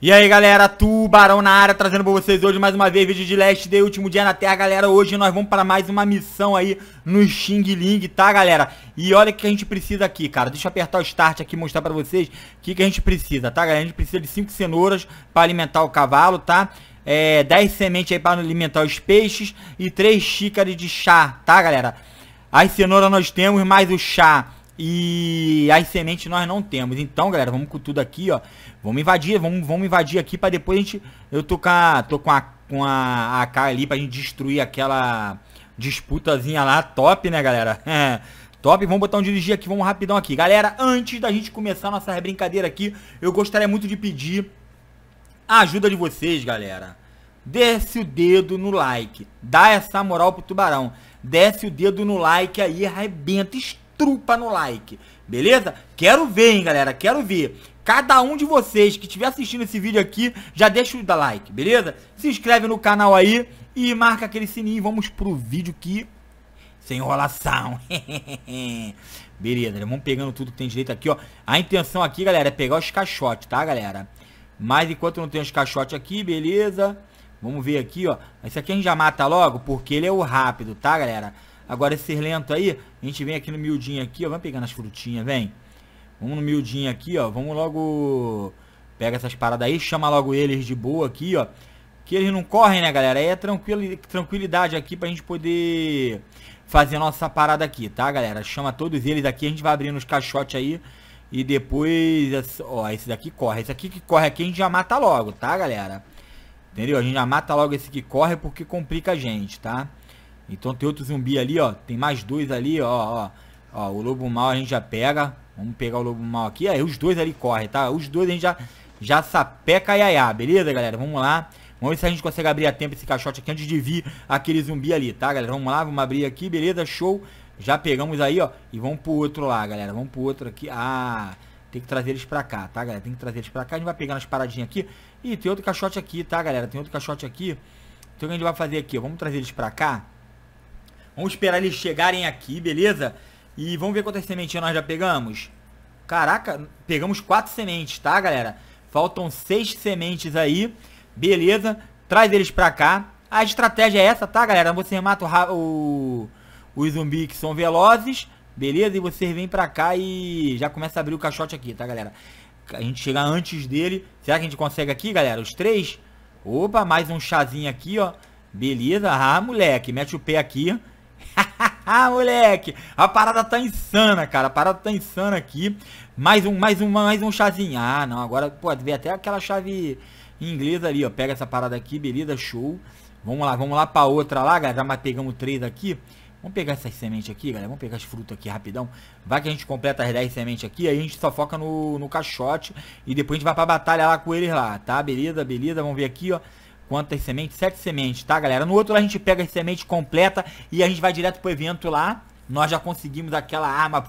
E aí galera, Tubarão na área, trazendo pra vocês hoje mais uma vez vídeo de Last Day, último dia na Terra Galera, hoje nós vamos para mais uma missão aí no Xing Ling, tá galera? E olha o que a gente precisa aqui, cara, deixa eu apertar o Start aqui e mostrar pra vocês o que, que a gente precisa, tá galera? A gente precisa de 5 cenouras pra alimentar o cavalo, tá? É, 10 sementes aí para alimentar os peixes e 3 xícaras de chá, tá galera? As cenouras nós temos, mais o chá e as sementes nós não temos. Então, galera, vamos com tudo aqui, ó. Vamos invadir, vamos, vamos invadir aqui pra depois a gente... Eu tô com a, tô com a, com a AK ali pra gente destruir aquela disputazinha lá. Top, né, galera? Top, vamos botar um dirigir aqui, vamos rapidão aqui. Galera, antes da gente começar nossa brincadeira aqui, eu gostaria muito de pedir a ajuda de vocês, galera. Desce o dedo no like. Dá essa moral pro tubarão. Desce o dedo no like aí, arrebenta, trupa no like, beleza? Quero ver, hein, galera, quero ver. Cada um de vocês que estiver assistindo esse vídeo aqui, já deixa o da like, beleza? Se inscreve no canal aí e marca aquele sininho. Vamos pro vídeo que... Sem enrolação. beleza, né? vamos pegando tudo que tem direito aqui, ó. A intenção aqui, galera, é pegar os caixotes, tá, galera? Mas enquanto não tem os caixotes aqui, beleza? Vamos ver aqui, ó. Esse aqui a gente já mata logo, porque ele é o rápido, tá, galera? Agora esse lento aí, a gente vem aqui no miudinho aqui, ó. Vamos pegar nas frutinhas, vem. Vamos no miudinho aqui, ó. Vamos logo... Pega essas paradas aí, chama logo eles de boa aqui, ó. Que eles não correm, né, galera? Aí é tranquilidade aqui pra gente poder fazer a nossa parada aqui, tá, galera? Chama todos eles aqui, a gente vai abrindo os caixotes aí. E depois, é ó, esse daqui corre. Esse aqui que corre aqui a gente já mata logo, tá, galera? Entendeu? A gente já mata logo esse que corre porque complica a gente, tá? Então tem outro zumbi ali, ó. Tem mais dois ali, ó, ó. Ó, o lobo mal a gente já pega. Vamos pegar o lobo mal aqui. Aí os dois ali correm, tá? Os dois a gente já, já sapeca iaiá, beleza, galera? Vamos lá. Vamos ver se a gente consegue abrir a tempo esse caixote aqui antes de vir aquele zumbi ali, tá, galera? Vamos lá, vamos abrir aqui, beleza? Show. Já pegamos aí, ó. E vamos pro outro lá, galera. Vamos pro outro aqui. Ah, tem que trazer eles pra cá, tá, galera? Tem que trazer eles pra cá. A gente vai pegar umas paradinhas aqui. Ih, tem outro caixote aqui, tá, galera? Tem outro caixote aqui. Então o que a gente vai fazer aqui, ó. Vamos trazer eles pra cá. Vamos esperar eles chegarem aqui, beleza? E vamos ver quantas sementes nós já pegamos. Caraca, pegamos quatro sementes, tá, galera? Faltam seis sementes aí. Beleza, traz eles pra cá. A estratégia é essa, tá, galera? Você mata o, o, os zumbis que são velozes, beleza? E você vem pra cá e já começa a abrir o caixote aqui, tá, galera? A gente chegar antes dele. Será que a gente consegue aqui, galera? Os três? Opa, mais um chazinho aqui, ó. Beleza, ah, moleque, mete o pé aqui. Ah, moleque, a parada tá insana, cara. A parada tá insana aqui. Mais um, mais um, mais um chazinho. Ah, não, agora, pô, ver até aquela chave inglesa ali, ó. Pega essa parada aqui, beleza, show. Vamos lá, vamos lá pra outra lá, galera. Já pegamos três aqui. Vamos pegar essas sementes aqui, galera. Vamos pegar as frutas aqui rapidão. Vai que a gente completa as 10 sementes aqui. Aí a gente só foca no, no caixote. E depois a gente vai pra batalha lá com eles lá, tá? Beleza, beleza. Vamos ver aqui, ó. Quantas sementes? Sete sementes, tá, galera? No outro lá a gente pega a semente completa e a gente vai direto pro evento lá. Nós já conseguimos aquela arma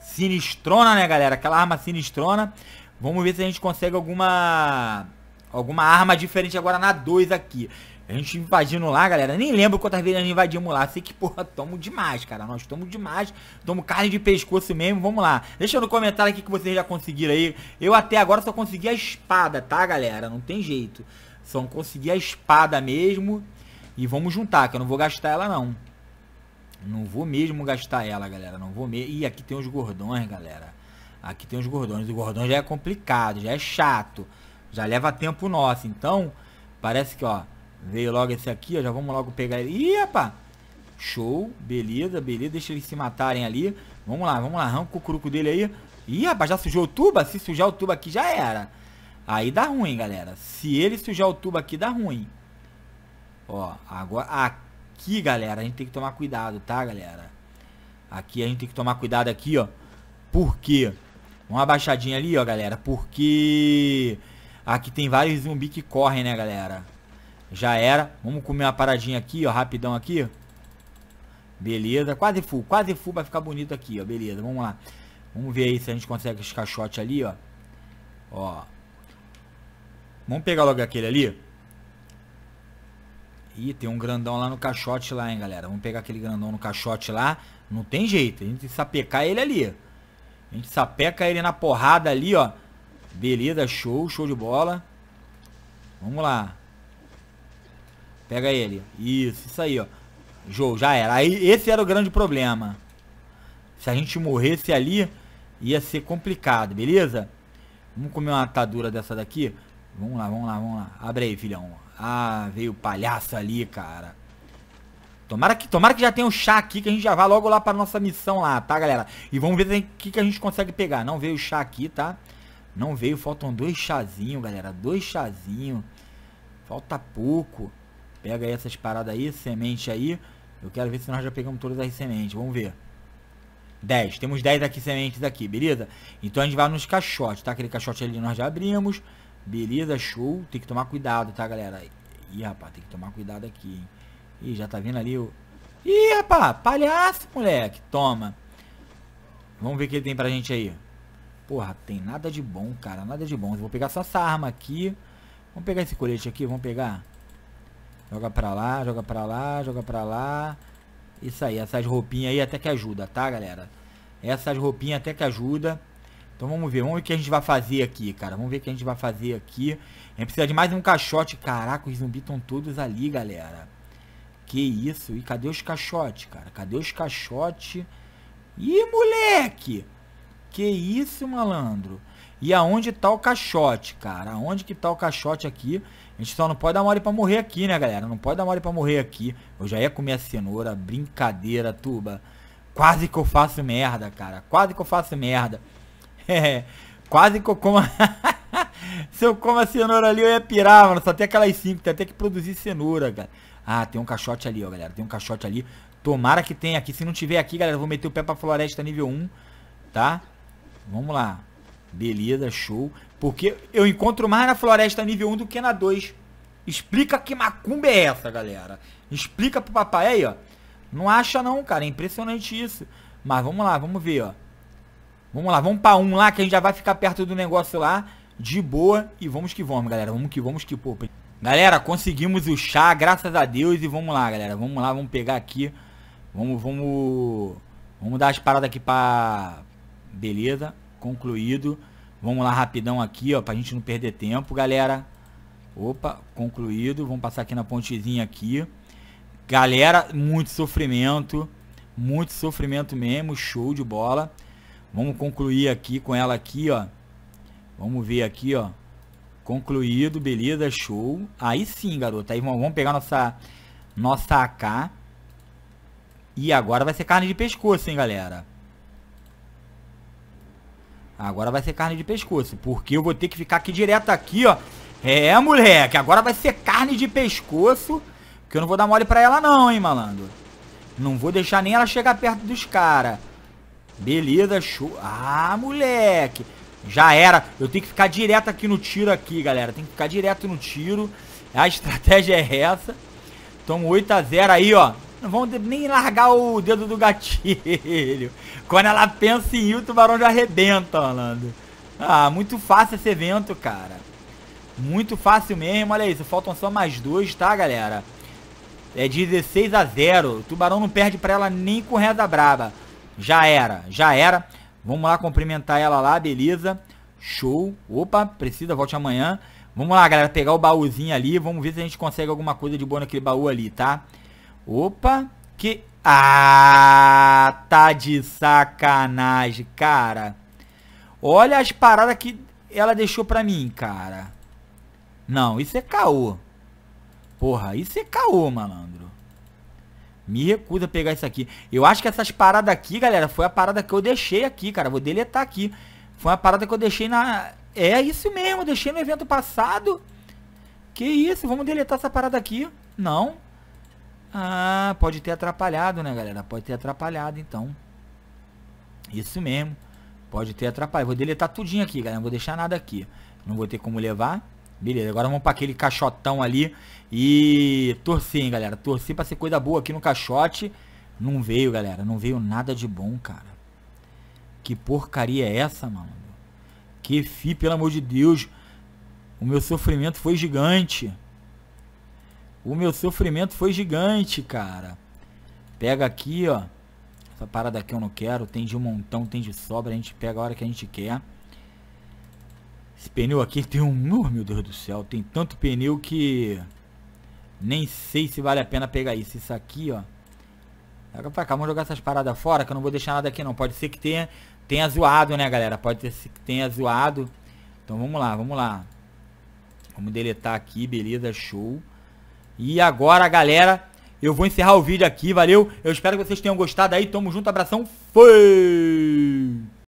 sinistrona, né, galera? Aquela arma sinistrona. Vamos ver se a gente consegue alguma alguma arma diferente agora na 2 aqui. A gente invadindo lá, galera. Nem lembro quantas vezes a gente invadimos lá. Sei que, porra, tomo demais, cara. Nós tomo demais. Tomo carne de pescoço mesmo. Vamos lá. Deixa no comentário aqui que vocês já conseguiram aí. Eu até agora só consegui a espada, tá, galera? Não tem jeito. Só conseguir a espada mesmo. E vamos juntar, que eu não vou gastar ela não. Não vou mesmo gastar ela, galera. Não vou mesmo. Ih, aqui tem os gordões, galera. Aqui tem os gordões. O gordão já é complicado, já é chato. Já leva tempo nosso. Então, parece que, ó. Veio logo esse aqui, ó. Já vamos logo pegar ele. Ih, rapaz! Show. Beleza, beleza. Deixa eles se matarem ali. Vamos lá, vamos lá. Arranca o cruco dele aí. Ih, rapaz, já sujou o tuba? Se sujar o tuba aqui, já era. Aí dá ruim, galera. Se ele sujar o tubo aqui, dá ruim. Ó, agora aqui, galera, a gente tem que tomar cuidado, tá, galera? Aqui a gente tem que tomar cuidado aqui, ó. Por quê? Uma baixadinha ali, ó, galera. Porque aqui tem vários zumbi que correm, né, galera? Já era. Vamos comer uma paradinha aqui, ó, rapidão aqui. Beleza. Quase full, quase full vai ficar bonito aqui, ó. Beleza, vamos lá. Vamos ver aí se a gente consegue os caixotes ali, ó. Ó. Vamos pegar logo aquele ali. Ih, tem um grandão lá no caixote lá, hein, galera. Vamos pegar aquele grandão no caixote lá. Não tem jeito. A gente sapecar ele ali. A gente sapeca ele na porrada ali, ó. Beleza, show, show de bola. Vamos lá. Pega ele. Isso, isso aí, ó. Jogo, já era. Aí, esse era o grande problema. Se a gente morresse ali, ia ser complicado, beleza? Vamos comer uma atadura dessa daqui. Vamos lá, vamos lá, vamos lá. Abre aí, filhão. Ah, veio o palhaço ali, cara. Tomara que, tomara que já tenha um chá aqui, que a gente já vá logo lá pra nossa missão lá, tá, galera? E vamos ver o que, que a gente consegue pegar. Não veio o chá aqui, tá? Não veio, faltam dois chazinhos, galera. Dois chazinhos. Falta pouco. Pega aí essas paradas aí, semente aí. Eu quero ver se nós já pegamos todas as sementes. Vamos ver. 10. Temos 10 aqui sementes aqui, beleza? Então a gente vai nos caixotes, tá? Aquele caixote ali nós já abrimos. Beleza, show. Tem que tomar cuidado, tá, galera? Ih, rapaz, tem que tomar cuidado aqui, hein? Ih, já tá vindo ali o... Ih, rapaz, palhaço, moleque. Toma. Vamos ver o que ele tem pra gente aí. Porra, tem nada de bom, cara. Nada de bom. Eu vou pegar só essa arma aqui. Vamos pegar esse colete aqui, vamos pegar. Joga pra lá, joga pra lá, joga pra lá. Isso aí, essas roupinhas aí até que ajuda, tá, galera? Essas roupinhas até que ajuda. Então vamos ver, vamos ver o que a gente vai fazer aqui, cara. Vamos ver o que a gente vai fazer aqui. A gente precisa de mais um caixote. Caraca, os zumbis estão todos ali, galera. Que isso? E cadê os caixotes, cara? Cadê os caixotes? Ih, moleque! Que isso, malandro? E aonde tá o caixote, cara? Aonde que tá o caixote aqui? A gente só não pode dar mole pra morrer aqui, né, galera? Não pode dar mole pra morrer aqui. Eu já ia comer a cenoura. Brincadeira, tuba. Quase que eu faço merda, cara. Quase que eu faço merda. É, quase que eu coma. Se eu coma a cenoura ali, eu ia pirar, mano. Só tem aquelas cinco, tem até que produzir cenoura, cara. Ah, tem um caixote ali, ó, galera. Tem um caixote ali. Tomara que tenha aqui. Se não tiver aqui, galera, eu vou meter o pé pra floresta nível 1, tá? Vamos lá. Beleza, show. Porque eu encontro mais na floresta nível 1 do que na 2. Explica que macumba é essa, galera. Explica pro papai aí, ó. Não acha não, cara. É impressionante isso. Mas vamos lá, vamos ver, ó. Vamos lá, vamos para um lá que a gente já vai ficar perto do negócio lá. De boa. E vamos que vamos, galera. Vamos que vamos que poupa. Galera, conseguimos o chá, graças a Deus. E vamos lá, galera. Vamos lá, vamos pegar aqui. Vamos, vamos... Vamos dar as paradas aqui pra... Beleza, concluído. Vamos lá rapidão aqui, ó, pra gente não perder tempo, galera. Opa, concluído. Vamos passar aqui na pontezinha aqui. Galera, muito sofrimento. Muito sofrimento mesmo, show de bola. Vamos concluir aqui com ela aqui, ó. Vamos ver aqui, ó. Concluído, beleza, show. Aí sim, garoto. Aí vamos pegar nossa, nossa AK. E agora vai ser carne de pescoço, hein, galera. Agora vai ser carne de pescoço. Porque eu vou ter que ficar aqui direto aqui, ó. É, moleque. Agora vai ser carne de pescoço. Porque eu não vou dar mole pra ela não, hein, malandro. Não vou deixar nem ela chegar perto dos caras. Beleza, show. Ah, moleque. Já era. Eu tenho que ficar direto aqui no tiro aqui, galera. Tem que ficar direto no tiro. A estratégia é essa. Toma 8x0 aí, ó. Não vão nem largar o dedo do gatilho. Quando ela pensa em ir, o tubarão já arrebenta, Orlando. Ah, muito fácil esse evento, cara. Muito fácil mesmo. Olha isso, faltam só mais dois, tá, galera? É 16 a 0. O tubarão não perde pra ela nem com reza braba. Já era, já era. Vamos lá cumprimentar ela lá, beleza. Show. Opa, precisa, volte amanhã. Vamos lá, galera, pegar o baúzinho ali. Vamos ver se a gente consegue alguma coisa de boa naquele baú ali, tá? Opa, que... Ah, tá de sacanagem, cara. Olha as paradas que ela deixou pra mim, cara. Não, isso é caô. Porra, isso é caô, malandro. Me recusa pegar isso aqui. Eu acho que essas paradas aqui, galera, foi a parada que eu deixei aqui, cara. Vou deletar aqui. Foi uma parada que eu deixei na... É isso mesmo, deixei no evento passado. Que isso, vamos deletar essa parada aqui. Não. Ah, pode ter atrapalhado, né, galera? Pode ter atrapalhado, então. Isso mesmo. Pode ter atrapalhado. Vou deletar tudinho aqui, galera. Não vou deixar nada aqui. Não vou ter como levar. Beleza, agora vamos para aquele caixotão ali. E torci, hein, galera. Torci para ser coisa boa aqui no caixote. Não veio, galera. Não veio nada de bom, cara. Que porcaria é essa, mano? Que fi, pelo amor de Deus. O meu sofrimento foi gigante. O meu sofrimento foi gigante, cara. Pega aqui, ó. Essa parada aqui eu não quero. Tem de um montão, tem de sobra. A gente pega a hora que a gente quer. Esse pneu aqui tem um... Oh, meu Deus do céu, tem tanto pneu que... Nem sei se vale a pena pegar isso. Isso aqui, ó. Joga pra cá, vamos jogar essas paradas fora, que eu não vou deixar nada aqui não. Pode ser que tenha, tenha zoado, né, galera? Pode ser que tenha zoado. Então vamos lá, vamos lá. Vamos deletar aqui, beleza, show. E agora, galera, eu vou encerrar o vídeo aqui, valeu? Eu espero que vocês tenham gostado aí. Tamo junto, abração, fui!